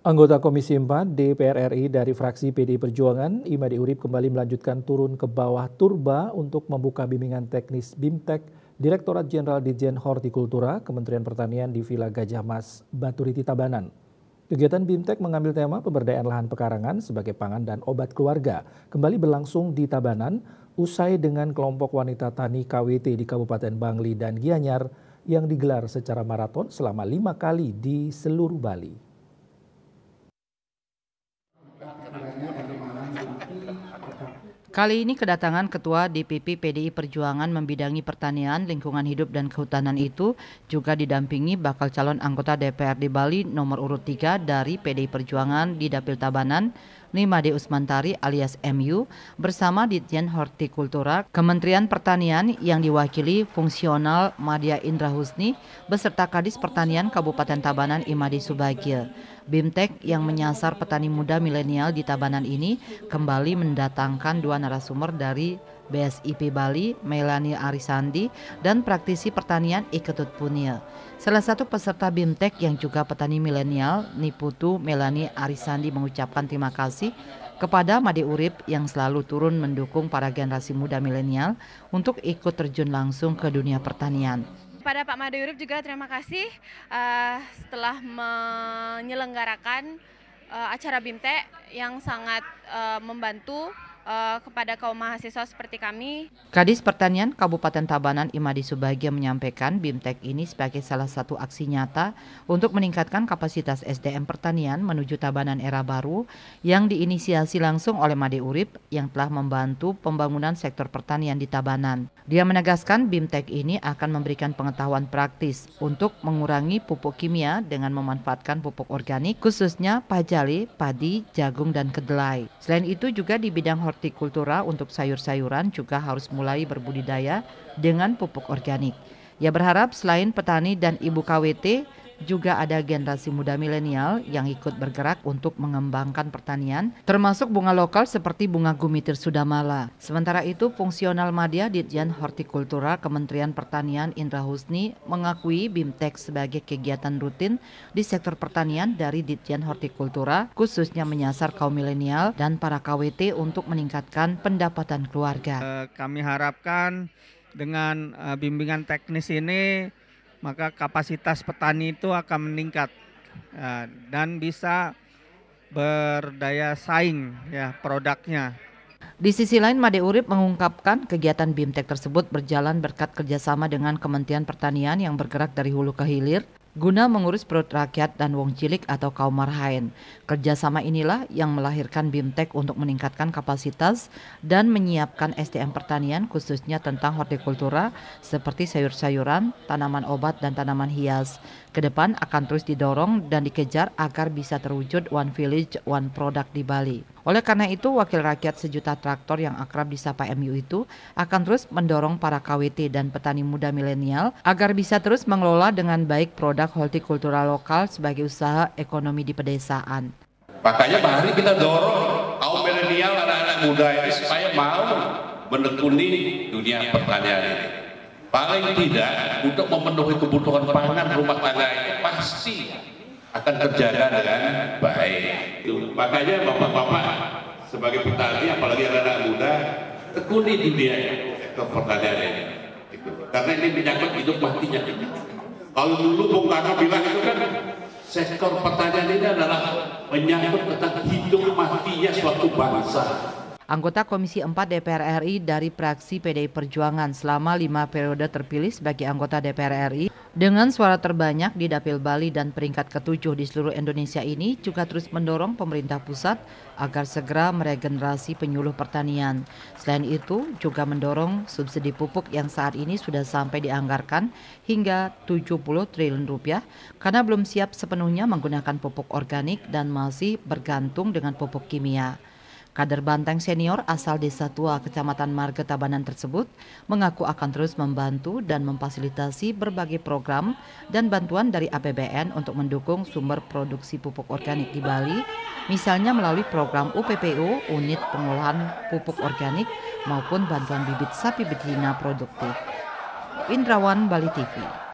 Anggota Komisi 4 DPR RI dari fraksi PD Perjuangan, Imadi Urib kembali melanjutkan turun ke bawah Turba untuk membuka bimbingan teknis BIMTEK Direktorat Jenderal Dijen Hortikultura Kementerian Pertanian di Villa Gajah Mas, Baturiti Tabanan. Kegiatan BIMTEK mengambil tema pemberdayaan lahan pekarangan sebagai pangan dan obat keluarga kembali berlangsung di Tabanan usai dengan kelompok wanita tani KWT di Kabupaten Bangli dan Gianyar yang digelar secara maraton selama lima kali di seluruh Bali. Kali ini kedatangan Ketua DPP PDI Perjuangan membidangi pertanian, lingkungan hidup dan kehutanan itu juga didampingi bakal calon anggota DPRD Bali nomor urut 3 dari PDI Perjuangan di Dapil Tabanan, Nimade Usmantari alias MU bersama Ditjen Hortikultura Kementerian Pertanian yang diwakili fungsional Madya Indra Husni beserta Kadis Pertanian Kabupaten Tabanan Imadi Subagil. BIMTEK yang menyasar petani muda milenial di Tabanan ini kembali mendatangkan dua narasumber dari BSIP Bali, Melani Arisandi, dan praktisi pertanian Iketut Punil. Salah satu peserta BIMTEK yang juga petani milenial, Niputu Melani Arisandi mengucapkan terima kasih kepada Made Urip yang selalu turun mendukung para generasi muda milenial untuk ikut terjun langsung ke dunia pertanian. Pada Pak Made Urip juga terima kasih uh, setelah menyelenggarakan uh, acara Bimtek yang sangat uh, membantu uh, kepada kaum mahasiswa seperti kami. Kadis Pertanian Kabupaten Tabanan Imadi Subagia menyampaikan BIMTEK ini sebagai salah satu aksi nyata untuk meningkatkan kapasitas SDM pertanian menuju Tabanan era baru yang diinisiasi langsung oleh Made Urip yang telah membantu pembangunan sektor pertanian di Tabanan. Dia menegaskan BIMTEK ini akan memberikan pengetahuan praktis untuk mengurangi pupuk kimia dengan memanfaatkan pupuk organik khususnya pajali, padi, jagung, dan kedelai. Selain itu juga di bidang hortikultura hortikultura untuk sayur-sayuran juga harus mulai berbudidaya dengan pupuk organik. Ia berharap selain petani dan ibu KWT, juga ada generasi muda milenial yang ikut bergerak untuk mengembangkan pertanian, termasuk bunga lokal seperti bunga gumitir sudamala. Sementara itu, fungsional Media Ditjen Hortikultura Kementerian Pertanian Indra Husni mengakui BIMTEK sebagai kegiatan rutin di sektor pertanian dari Ditjen Hortikultura, khususnya menyasar kaum milenial dan para KWT untuk meningkatkan pendapatan keluarga. Eh, kami harapkan dengan eh, bimbingan teknis ini maka kapasitas petani itu akan meningkat ya, dan bisa berdaya saing ya produknya. Di sisi lain, Made Urip mengungkapkan kegiatan BIMTEK tersebut berjalan berkat kerjasama dengan Kementerian Pertanian yang bergerak dari hulu ke hilir, guna mengurus perut rakyat dan wong cilik atau kaum marhain Kerjasama inilah yang melahirkan BIMTEK untuk meningkatkan kapasitas dan menyiapkan SDM pertanian khususnya tentang hortikultura seperti sayur-sayuran, tanaman obat, dan tanaman hias. Kedepan akan terus didorong dan dikejar agar bisa terwujud One Village, One Product di Bali. Oleh karena itu, wakil rakyat sejuta traktor yang akrab disapa MU itu akan terus mendorong para KWT dan petani muda milenial agar bisa terus mengelola dengan baik produk hortikultura lokal sebagai usaha ekonomi di pedesaan. Makanya hari kita dorong kaum milenial anak-anak muda ini supaya mau menekuni dunia pertanian ini. Paling tidak untuk memenuhi kebutuhan pangan rumah tangga ini pasti akan terjaga dengan baik. Itu. Makanya bapak-bapak sebagai petani, apalagi anak-anak muda, tekuni dunia ke pertanian ini. Itu. Karena ini menyangkut hidup matinya Kalau dulu Bung Karno bilang itu kan sektor pertanian ini adalah menyangkut tentang hidup matinya suatu bangsa anggota Komisi 4 DPR RI dari praksi PDI Perjuangan selama lima periode terpilih sebagai anggota DPR RI dengan suara terbanyak di Dapil Bali dan peringkat ketujuh di seluruh Indonesia ini juga terus mendorong pemerintah pusat agar segera meregenerasi penyuluh pertanian. Selain itu juga mendorong subsidi pupuk yang saat ini sudah sampai dianggarkan hingga 70 triliun rupiah karena belum siap sepenuhnya menggunakan pupuk organik dan masih bergantung dengan pupuk kimia. Kader Banteng senior asal Desa Tua, Kecamatan Marga Tabanan tersebut mengaku akan terus membantu dan memfasilitasi berbagai program dan bantuan dari APBN untuk mendukung sumber produksi pupuk organik di Bali, misalnya melalui program UPPU, Unit Pengolahan Pupuk Organik, maupun bantuan bibit sapi betina produktif. Indrawan, Bali TV.